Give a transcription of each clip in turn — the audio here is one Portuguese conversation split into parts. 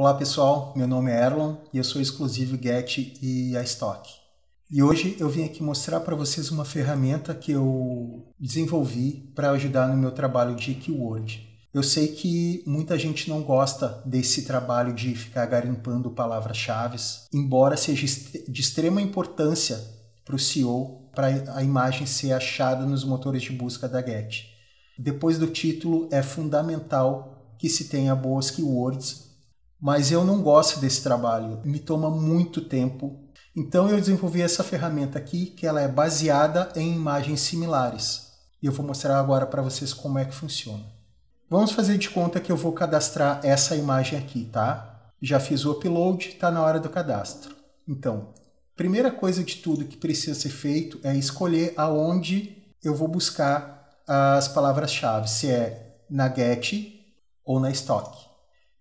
Olá pessoal, meu nome é Erlon e eu sou exclusivo Get e iStock. E hoje eu vim aqui mostrar para vocês uma ferramenta que eu desenvolvi para ajudar no meu trabalho de keyword. Eu sei que muita gente não gosta desse trabalho de ficar garimpando palavras-chave, embora seja de extrema importância para o SEO, para a imagem ser achada nos motores de busca da Get. Depois do título, é fundamental que se tenha boas keywords mas eu não gosto desse trabalho, me toma muito tempo. Então eu desenvolvi essa ferramenta aqui, que ela é baseada em imagens similares. E eu vou mostrar agora para vocês como é que funciona. Vamos fazer de conta que eu vou cadastrar essa imagem aqui, tá? Já fiz o upload, está na hora do cadastro. Então, primeira coisa de tudo que precisa ser feito é escolher aonde eu vou buscar as palavras-chave, se é na Get ou na Stock.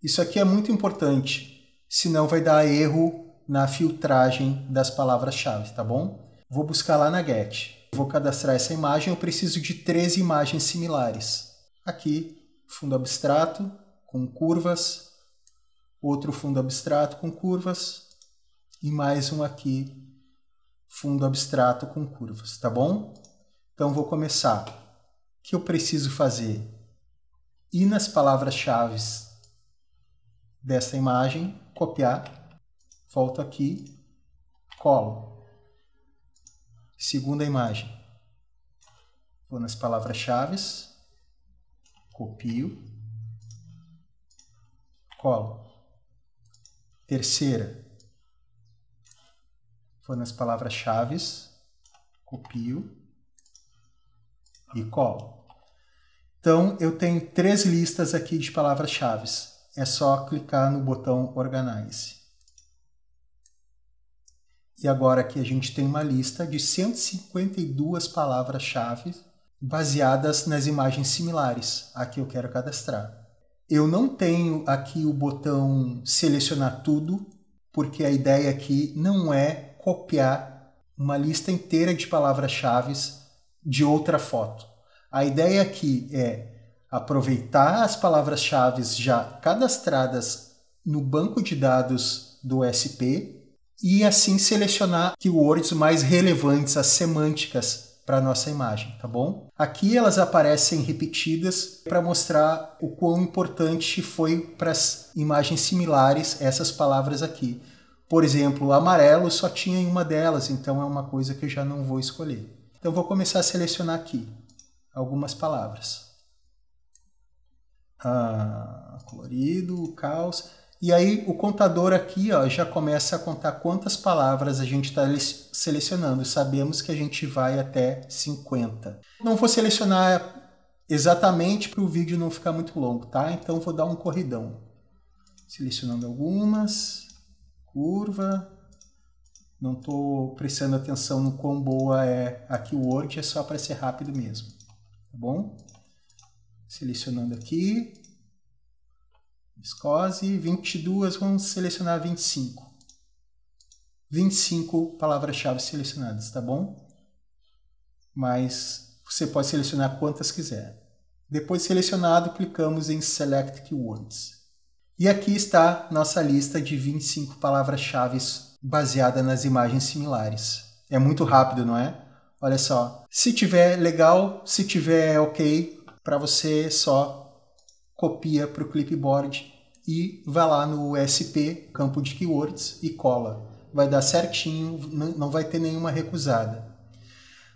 Isso aqui é muito importante, senão vai dar erro na filtragem das palavras-chave, tá bom? Vou buscar lá na Get. Vou cadastrar essa imagem, eu preciso de três imagens similares. Aqui, fundo abstrato com curvas, outro fundo abstrato com curvas e mais um aqui, fundo abstrato com curvas, tá bom? Então vou começar. O que eu preciso fazer? Ir nas palavras-chave dessa imagem, copiar, volto aqui, colo. Segunda imagem. Vou nas palavras-chave, copio, colo. Terceira. Vou nas palavras-chave, copio e colo. Então, eu tenho três listas aqui de palavras-chave é só clicar no botão Organize. E agora aqui a gente tem uma lista de 152 palavras-chave baseadas nas imagens similares a que eu quero cadastrar. Eu não tenho aqui o botão selecionar tudo, porque a ideia aqui não é copiar uma lista inteira de palavras-chave de outra foto. A ideia aqui é aproveitar as palavras-chave já cadastradas no banco de dados do SP e assim selecionar keywords mais relevantes, as semânticas para nossa imagem, tá bom? Aqui elas aparecem repetidas para mostrar o quão importante foi para as imagens similares essas palavras aqui. Por exemplo, amarelo só tinha em uma delas, então é uma coisa que eu já não vou escolher. Então vou começar a selecionar aqui algumas palavras. Ah, colorido, caos. E aí o contador aqui ó, já começa a contar quantas palavras a gente está selecionando. Sabemos que a gente vai até 50. Não vou selecionar exatamente para o vídeo não ficar muito longo, tá? Então vou dar um corridão. Selecionando algumas, curva. Não estou prestando atenção no quão boa é aqui o é só para ser rápido mesmo. Tá bom? Selecionando aqui. Viscose. 22, vamos selecionar 25. 25 palavras-chave selecionadas, tá bom? Mas você pode selecionar quantas quiser. Depois de selecionado, clicamos em Select Keywords. E aqui está nossa lista de 25 palavras-chave baseada nas imagens similares. É muito rápido, não é? Olha só, se tiver legal, se tiver ok, para você só copia para o clipboard e vai lá no SP, campo de keywords, e cola. Vai dar certinho, não vai ter nenhuma recusada.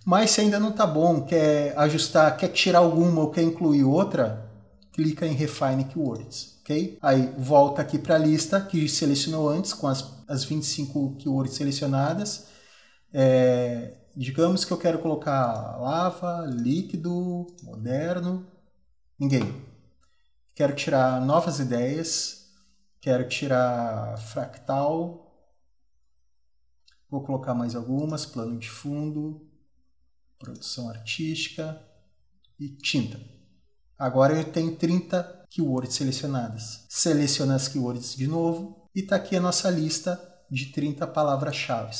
Mas se ainda não está bom, quer ajustar, quer tirar alguma ou quer incluir outra, clica em Refine Keywords, ok? Aí volta aqui para a lista que selecionou antes, com as, as 25 keywords selecionadas. É, digamos que eu quero colocar lava, líquido, moderno, Ninguém. Quero tirar novas ideias, quero tirar fractal, vou colocar mais algumas, plano de fundo, produção artística e tinta. Agora eu tenho 30 keywords selecionadas. Seleciona as keywords de novo e está aqui a nossa lista de 30 palavras-chave.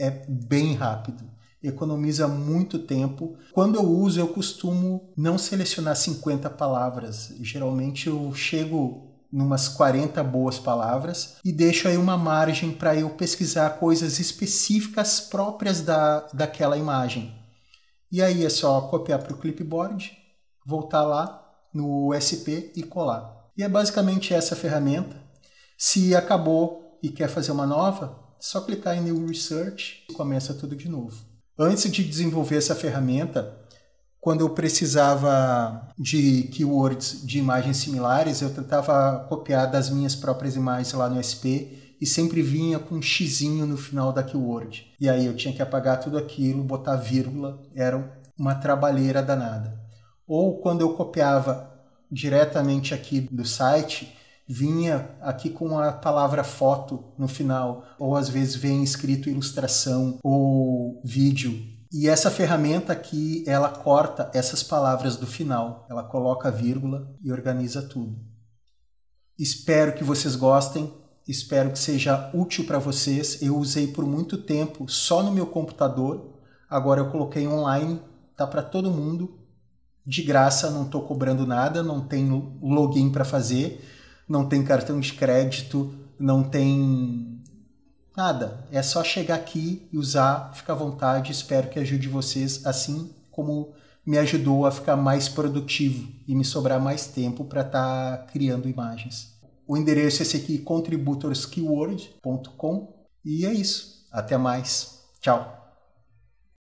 É bem rápido economiza muito tempo. Quando eu uso, eu costumo não selecionar 50 palavras. Geralmente eu chego numas 40 boas palavras e deixo aí uma margem para eu pesquisar coisas específicas próprias da, daquela imagem. E aí é só copiar para o clipboard, voltar lá no USP e colar. E é basicamente essa ferramenta. Se acabou e quer fazer uma nova, só clicar em New Research e começa tudo de novo. Antes de desenvolver essa ferramenta, quando eu precisava de keywords de imagens similares, eu tentava copiar das minhas próprias imagens lá no SP e sempre vinha com um xizinho no final da keyword. E aí eu tinha que apagar tudo aquilo, botar vírgula, era uma trabalheira danada. Ou quando eu copiava diretamente aqui do site, vinha aqui com a palavra foto no final, ou às vezes vem escrito ilustração ou vídeo. E essa ferramenta aqui, ela corta essas palavras do final, ela coloca vírgula e organiza tudo. Espero que vocês gostem, espero que seja útil para vocês. Eu usei por muito tempo só no meu computador, agora eu coloquei online, tá para todo mundo, de graça, não estou cobrando nada, não tenho login para fazer não tem cartão de crédito, não tem nada. É só chegar aqui e usar, fica à vontade. Espero que ajude vocês, assim como me ajudou a ficar mais produtivo e me sobrar mais tempo para estar tá criando imagens. O endereço é esse aqui, contributorskeyword.com. E é isso. Até mais. Tchau.